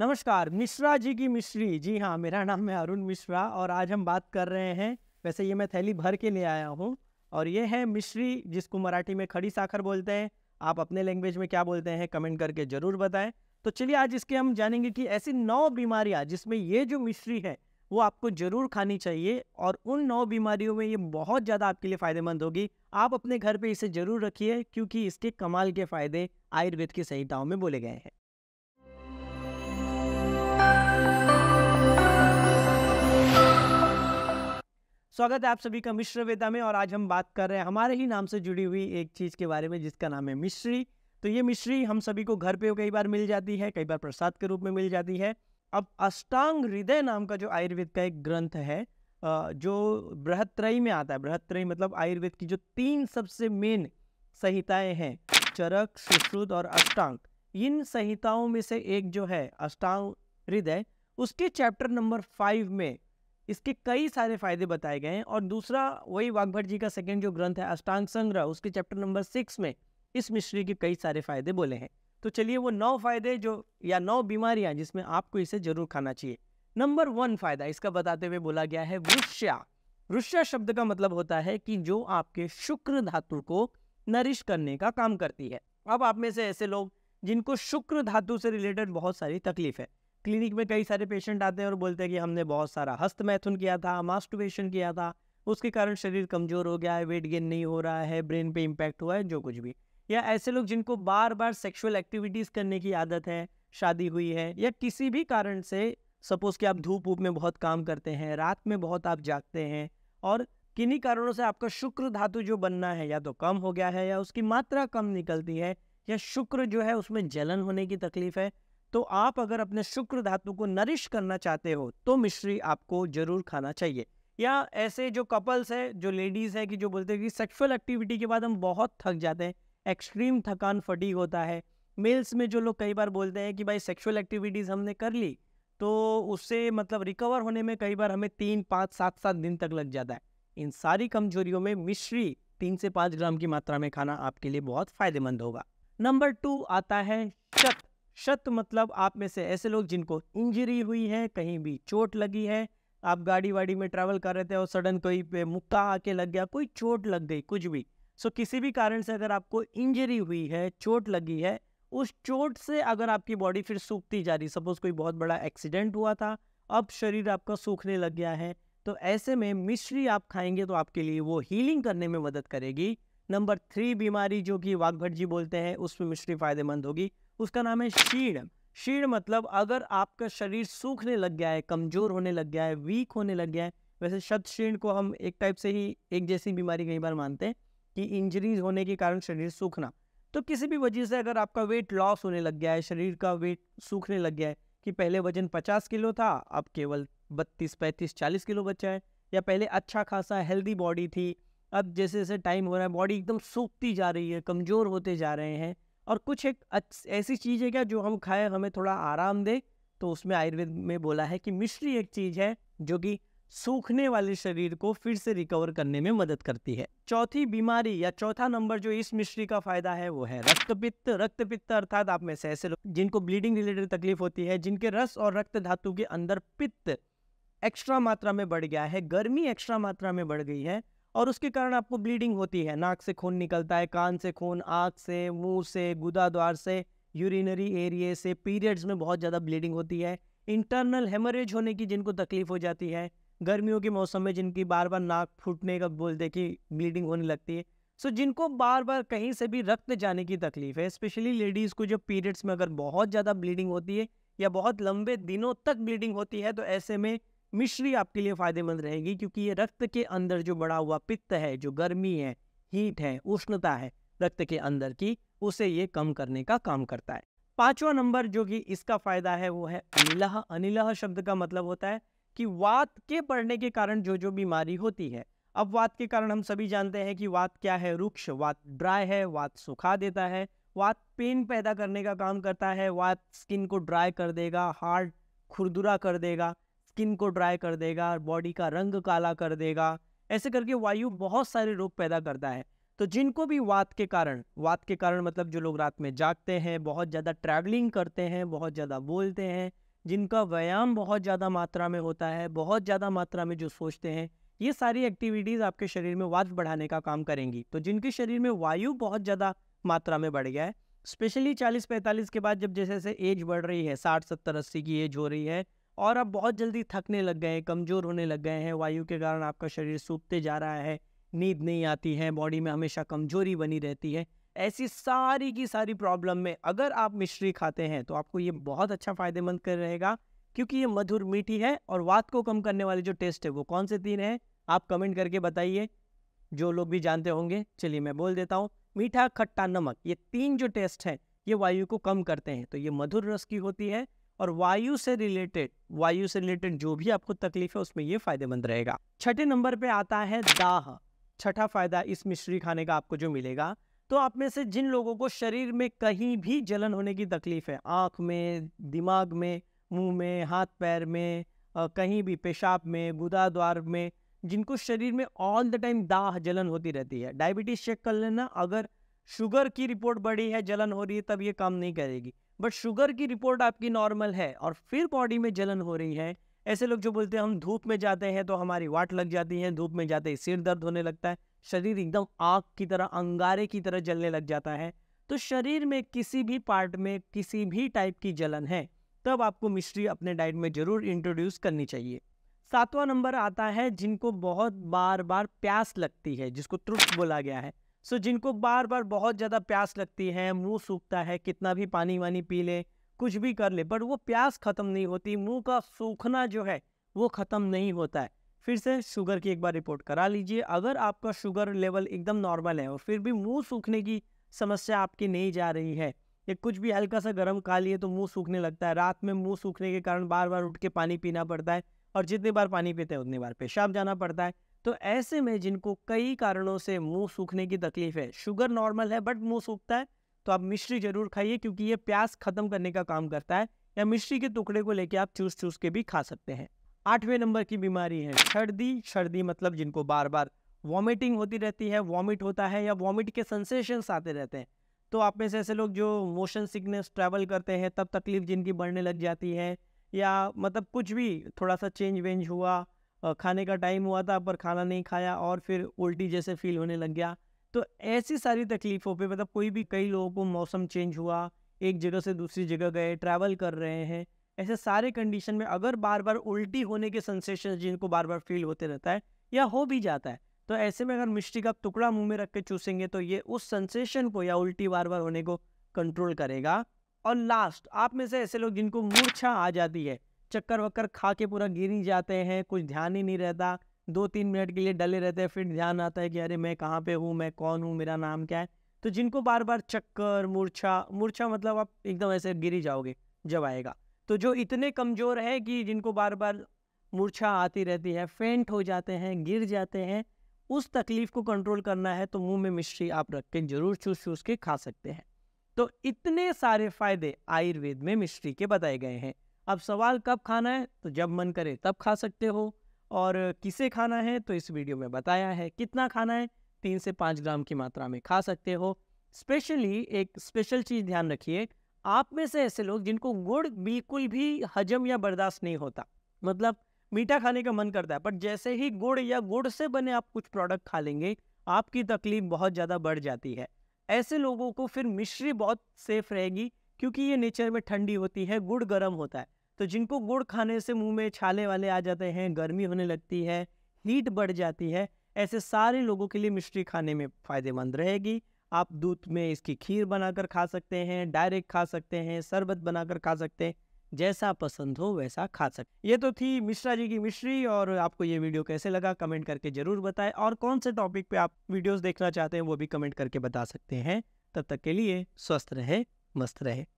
नमस्कार मिश्रा जी की मिश्री जी हाँ मेरा नाम है अरुण मिश्रा और आज हम बात कर रहे हैं वैसे ये मैं थैली भर के ले आया हूँ और ये है मिश्री जिसको मराठी में खड़ी साखर बोलते हैं आप अपने लैंग्वेज में क्या बोलते हैं कमेंट करके ज़रूर बताएं तो चलिए आज इसके हम जानेंगे कि ऐसी नौ बीमारियाँ जिसमें ये जो मिश्री है वो आपको ज़रूर खानी चाहिए और उन नौ बीमारियों में ये बहुत ज़्यादा आपके लिए फ़ायदेमंद होगी आप अपने घर पे इसे ज़रूर रखिए क्योंकि इसके कमाल के फ़ायदे आयुर्वेद की संहिताओं में बोले गए हैं स्वागत है आप सभी का मिश्र वेदा में और आज हम बात कर रहे हैं हमारे ही नाम से जुड़ी हुई एक चीज़ के बारे में जिसका नाम है मिश्री तो ये मिश्री हम सभी को घर पे कई बार मिल जाती है कई बार प्रसाद के रूप में मिल जाती है अब अष्टांग हृदय नाम का जो आयुर्वेद का एक ग्रंथ है जो बृहत्रयी में आता है बृहत्रयी मतलब आयुर्वेद की जो तीन सबसे मेन संहिताएं हैं चरक सुश्रुत और अष्टांग इन संहिताओं में से एक जो है अष्टांग हृदय उसके चैप्टर नंबर फाइव में इसके कई सारे फायदे बताए गए हैं और दूसरा वही वाघभट जी का सेकंड जो ग्रंथ है अष्टांग संग्रह उसके चैप्टर नंबर सिक्स में इस मिश्री के कई सारे फायदे बोले हैं तो चलिए वो नौ फायदे जो या नौ बीमारियां जिसमें आपको इसे जरूर खाना चाहिए नंबर वन फायदा इसका बताते हुए बोला गया है वृष्या वृष्या शब्द का मतलब होता है कि जो आपके शुक्र धातु को नरिश करने का काम करती है अब आप में से ऐसे लोग जिनको शुक्र धातु से रिलेटेड बहुत सारी तकलीफ है क्लिनिक में कई सारे पेशेंट आते हैं और बोलते हैं कि हमने बहुत सारा हस्त मैथुन किया था मास्टुबेशन किया था उसके कारण शरीर कमज़ोर हो गया है वेट गेन नहीं हो रहा है ब्रेन पे इम्पैक्ट हुआ है जो कुछ भी या ऐसे लोग जिनको बार बार सेक्सुअल एक्टिविटीज़ करने की आदत है शादी हुई है या किसी भी कारण से सपोज़ कि आप धूप ऊप में बहुत काम करते हैं रात में बहुत आप जागते हैं और किन्हीं कारणों से आपका शुक्र धातु जो बनना है या तो कम हो गया है या उसकी मात्रा कम निकलती है या शुक्र जो है उसमें जलन होने की तकलीफ है तो आप अगर अपने शुक्र धातु को नरिश करना चाहते हो तो मिश्री आपको जरूर खाना चाहिए या ऐसे जो कपल्स है जो लेडीज़ है कि जो बोलते हैं कि सेक्सुअल एक्टिविटी के बाद हम बहुत थक जाते हैं एक्सट्रीम थकान फटीक होता है मेल्स में जो लोग कई बार बोलते हैं कि भाई सेक्सुअल एक्टिविटीज़ हमने कर ली तो उससे मतलब रिकवर होने में कई बार हमें तीन पाँच सात सात दिन तक लग जाता है इन सारी कमजोरियों में मिश्री तीन से पाँच ग्राम की मात्रा में खाना आपके लिए बहुत फ़ायदेमंद होगा नंबर टू आता है शत शत मतलब आप में से ऐसे लोग जिनको इंजरी हुई है कहीं भी चोट लगी है आप गाड़ी वाड़ी में ट्रैवल कर रहे थे और सडन कोई पे मुक्का आके लग गया कोई चोट लग गई कुछ भी सो so, किसी भी कारण से अगर आपको इंजरी हुई है चोट लगी है उस चोट से अगर आपकी बॉडी फिर सूखती जा रही सपोज कोई बहुत बड़ा एक्सीडेंट हुआ था अब शरीर आपका सूखने लग गया है तो ऐसे में मिश्री आप खाएंगे तो आपके लिए वो हीलिंग करने में मदद करेगी नंबर थ्री बीमारी जो कि वाघभट जी बोलते हैं उसमें मिश्री फायदेमंद होगी उसका नाम है शीण शीण मतलब अगर आपका शरीर सूखने लग गया है कमजोर होने लग गया है वीक होने लग गया है वैसे शत शीण को हम एक टाइप से ही एक जैसी बीमारी कई बार मानते हैं कि इंजरीज होने के कारण शरीर सूखना तो किसी भी वजह से अगर आपका वेट लॉस होने लग गया है शरीर का वेट सूखने लग गया है कि पहले वजन पचास किलो था अब केवल बत्तीस पैंतीस चालीस किलो बचा है या पहले अच्छा खासा हेल्दी बॉडी थी अब जैसे जैसे टाइम हो रहा है बॉडी एकदम सूखती जा रही है कमज़ोर होते जा रहे हैं और कुछ एक ऐसी चीज़ है क्या जो हम खाएं हमें थोड़ा आराम दे तो उसमें आयुर्वेद में बोला है कि मिश्री एक चीज़ है जो कि सूखने वाले शरीर को फिर से रिकवर करने में मदद करती है चौथी बीमारी या चौथा नंबर जो इस मिश्री का फायदा है वो है रक्तपित्त रक्तपित्त अर्थात आप में से ऐसे लोग जिनको ब्लीडिंग रिलेटेड तकलीफ होती है जिनके रस और रक्त धातु के अंदर पित्त एक्स्ट्रा मात्रा में बढ़ गया है गर्मी एक्स्ट्रा मात्रा में बढ़ गई है और उसके कारण आपको ब्लीडिंग होती है नाक से खून निकलता है कान से खून आँख से मुंह से गुदा द्वार से यूरिनरी एरिए से पीरियड्स में बहुत ज़्यादा ब्लीडिंग होती है इंटरनल हेमरेज होने की जिनको तकलीफ हो जाती है गर्मियों के मौसम में जिनकी बार बार नाक फूटने का बोलते कि ब्लीडिंग होने लगती है सो so, जिनको बार बार कहीं से भी रक्त जाने की तकलीफ है स्पेशली लेडीज़ को जब पीरियड्स में अगर बहुत ज़्यादा ब्लीडिंग होती है या बहुत लंबे दिनों तक ब्लीडिंग होती है तो ऐसे में मिश्री आपके लिए फ़ायदेमंद रहेगी क्योंकि ये रक्त के अंदर जो बढ़ा हुआ पित्त है जो गर्मी है हीट है उष्णता है रक्त के अंदर की उसे ये कम करने का काम करता है पांचवा नंबर जो कि इसका फायदा है वो है अनिलह अनिलह शब्द का मतलब होता है कि वात के पड़ने के कारण जो जो बीमारी होती है अब वात के कारण हम सभी जानते हैं कि वात क्या है रुक्ष वात ड्राई है वात सुखा देता है वात पेन पैदा करने का काम करता है वात स्किन को ड्राई कर देगा हार्ट खुरदुरा कर देगा स्किन को ड्राई कर देगा बॉडी का रंग काला कर देगा ऐसे करके वायु बहुत सारे रोग पैदा करता है तो जिनको भी वात के कारण वात के कारण मतलब जो लोग रात में जागते हैं बहुत ज़्यादा ट्रैवलिंग करते हैं बहुत ज़्यादा बोलते हैं जिनका व्यायाम बहुत ज़्यादा मात्रा में होता है बहुत ज़्यादा मात्रा में जो सोचते हैं ये सारी एक्टिविटीज़ आपके शरीर में वात बढ़ाने का काम करेंगी तो जिनके शरीर में वायु बहुत ज़्यादा मात्रा में बढ़ गया है स्पेशली चालीस पैंतालीस के बाद जब जैसे जैसे एज बढ़ रही है साठ सत्तर अस्सी की एज हो रही है और आप बहुत जल्दी थकने लग गए हैं कमज़ोर होने लग गए हैं वायु के कारण आपका शरीर सूखते जा रहा है नींद नहीं आती है बॉडी में हमेशा कमज़ोरी बनी रहती है ऐसी सारी की सारी प्रॉब्लम में अगर आप मिश्री खाते हैं तो आपको ये बहुत अच्छा फ़ायदेमंद कर रहेगा क्योंकि ये मधुर मीठी है और वात को कम करने वाले जो टेस्ट है वो कौन से तीन हैं आप कमेंट करके बताइए जो लोग भी जानते होंगे चलिए मैं बोल देता हूँ मीठा खट्टा नमक ये तीन जो टेस्ट हैं ये वायु को कम करते हैं तो ये मधुर रस की होती है और वायु से रिलेटेड वायु से रिलेटेड जो भी आपको तकलीफ है उसमें ये फायदेमंद रहेगा छठे नंबर पे आता है दाह छठा फायदा इस मिश्री खाने का आपको जो मिलेगा तो आप में से जिन लोगों को शरीर में कहीं भी जलन होने की तकलीफ है आँख में दिमाग में मुंह में हाथ पैर में कहीं भी पेशाब में गुदा द्वार में जिनको शरीर में ऑल द टाइम दाह जलन होती रहती है डायबिटीज चेक कर लेना अगर शुगर की रिपोर्ट बढ़ी है जलन हो रही है तब ये काम नहीं करेगी बट शुगर की रिपोर्ट आपकी नॉर्मल है और फिर बॉडी में जलन हो रही है ऐसे लोग जो बोलते हैं हम धूप में जाते हैं तो हमारी वाट लग जाती है धूप में जाते ही सिर दर्द होने लगता है शरीर एकदम आग की तरह अंगारे की तरह जलने लग जाता है तो शरीर में किसी भी पार्ट में किसी भी टाइप की जलन है तब आपको मिश्री अपने डाइट में ज़रूर इंट्रोड्यूस करनी चाहिए सातवां नंबर आता है जिनको बहुत बार बार प्यास लगती है जिसको तृप्त बोला गया है सो जिनको बार बार बहुत ज़्यादा प्यास लगती है मुंह सूखता है कितना भी पानी वानी पी ले कुछ भी कर ले बट वो प्यास ख़त्म नहीं होती मुंह का सूखना जो है वो ख़त्म नहीं होता है फिर से शुगर की एक बार रिपोर्ट करा लीजिए अगर आपका शुगर लेवल एकदम नॉर्मल है और फिर भी मुंह सूखने की समस्या आपकी नहीं जा रही है या कुछ भी हल्का सा गर्म खा लिए तो मुंह सूखने लगता है रात में मुंह सूखने के कारण बार बार उठ के पानी पीना पड़ता है और जितनी बार पानी पीते हैं उतनी बार पेशाब जाना पड़ता है तो ऐसे में जिनको कई कारणों से मुंह सूखने की तकलीफ है शुगर नॉर्मल है बट मुंह सूखता है तो आप मिश्री जरूर खाइए क्योंकि ये प्यास खत्म करने का काम करता है या मिश्री के टुकड़े को लेकर आप चूस चूस के भी खा सकते हैं आठवें नंबर की बीमारी है सर्दी सर्दी मतलब जिनको बार बार वॉमिटिंग होती रहती है वॉमिट होता है या वॉमिट के सेंसेशंस आते रहते हैं तो आप में से ऐसे लोग जो मोशन सिकनेस ट्रैवल करते हैं तब तकलीफ जिनकी बढ़ने लग जाती है या मतलब कुछ भी थोड़ा सा चेंज वेंज हुआ खाने का टाइम हुआ था पर खाना नहीं खाया और फिर उल्टी जैसे फील होने लग गया तो ऐसी सारी तकलीफ़ों पे मतलब कोई भी कई लोगों को मौसम चेंज हुआ एक जगह से दूसरी जगह गए ट्रैवल कर रहे हैं ऐसे सारे कंडीशन में अगर बार बार उल्टी होने के सेंसेशन जिनको बार बार फील होते रहता है या हो भी जाता है तो ऐसे में अगर मिश्री का टुकड़ा मुंह में रख के चूसेंगे तो ये उस सेंसेशन को या उल्टी बार बार होने को कंट्रोल करेगा और लास्ट आप में से ऐसे लोग जिनको मूर्छा आ जाती है चक्कर वक्कर खा के पूरा गिर ही जाते हैं कुछ ध्यान ही नहीं रहता दो तीन मिनट के लिए डले रहते हैं फिर ध्यान आता है कि अरे मैं कहाँ पे हूँ मैं कौन हूँ मेरा नाम क्या है तो जिनको बार बार चक्कर मूर्छा मूर्छा मतलब आप एकदम ऐसे गिर ही जाओगे जब आएगा तो जो इतने कमज़ोर है कि जिनको बार बार मूर्छा आती रहती है फेंट हो जाते हैं गिर जाते हैं उस तकलीफ़ को कंट्रोल करना है तो मुंह में मिश्री आप रख के ज़रूर चूस चूस के खा सकते हैं तो इतने सारे फ़ायदे आयुर्वेद में मिश्री के बताए गए हैं अब सवाल कब खाना है तो जब मन करे तब खा सकते हो और किसे खाना है तो इस वीडियो में बताया है कितना खाना है तीन से पाँच ग्राम की मात्रा में खा सकते हो स्पेशली एक स्पेशल चीज़ ध्यान रखिए आप में से ऐसे लोग जिनको गुड़ बिल्कुल भी हजम या बर्दाश्त नहीं होता मतलब मीठा खाने का मन करता है पर जैसे ही गुड़ या गुड़ से बने आप कुछ प्रोडक्ट खा लेंगे आपकी तकलीफ बहुत ज़्यादा बढ़ जाती है ऐसे लोगों को फिर मिश्री बहुत सेफ रहेगी क्योंकि ये नेचर में ठंडी होती है गुड़ गर्म होता है तो जिनको गुड़ खाने से मुंह में छाले वाले आ जाते हैं गर्मी होने लगती है हीट बढ़ जाती है ऐसे सारे लोगों के लिए मिश्री खाने में फ़ायदेमंद रहेगी आप दूध में इसकी खीर बनाकर खा सकते हैं डायरेक्ट खा सकते हैं शरबत बनाकर खा सकते हैं जैसा पसंद हो वैसा खा सकते ये तो थी मिश्रा जी की मिश्री और आपको ये वीडियो कैसे लगा कमेंट करके ज़रूर बताएं और कौन से टॉपिक पे आप वीडियोस देखना चाहते हैं वो भी कमेंट करके बता सकते हैं तब तक के लिए स्वस्थ रहे मस्त रहे